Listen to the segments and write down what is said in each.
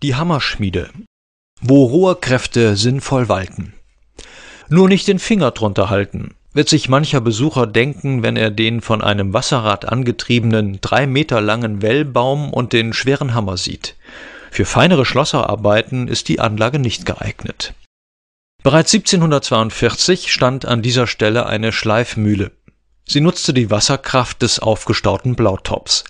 Die Hammerschmiede, wo rohe Kräfte sinnvoll walten. Nur nicht den Finger drunter halten, wird sich mancher Besucher denken, wenn er den von einem Wasserrad angetriebenen, drei Meter langen Wellbaum und den schweren Hammer sieht. Für feinere Schlosserarbeiten ist die Anlage nicht geeignet. Bereits 1742 stand an dieser Stelle eine Schleifmühle. Sie nutzte die Wasserkraft des aufgestauten Blautops.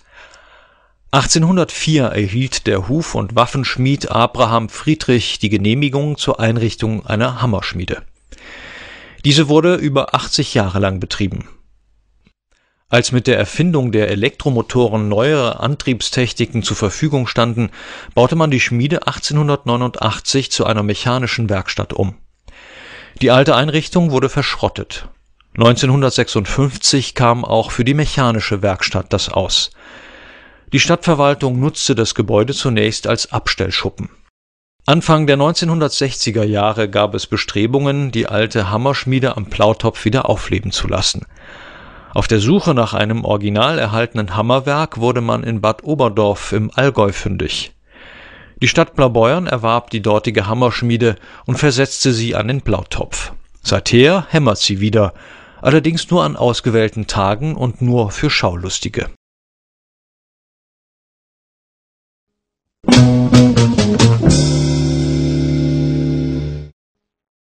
1804 erhielt der Huf und Waffenschmied Abraham Friedrich die Genehmigung zur Einrichtung einer Hammerschmiede. Diese wurde über 80 Jahre lang betrieben. Als mit der Erfindung der Elektromotoren neuere Antriebstechniken zur Verfügung standen, baute man die Schmiede 1889 zu einer mechanischen Werkstatt um. Die alte Einrichtung wurde verschrottet. 1956 kam auch für die mechanische Werkstatt das Aus die Stadtverwaltung nutzte das Gebäude zunächst als Abstellschuppen. Anfang der 1960er Jahre gab es Bestrebungen, die alte Hammerschmiede am Plautopf wieder aufleben zu lassen. Auf der Suche nach einem original erhaltenen Hammerwerk wurde man in Bad Oberdorf im Allgäu fündig. Die Stadt Blaubeuern erwarb die dortige Hammerschmiede und versetzte sie an den Blautopf. Seither hämmert sie wieder, allerdings nur an ausgewählten Tagen und nur für Schaulustige.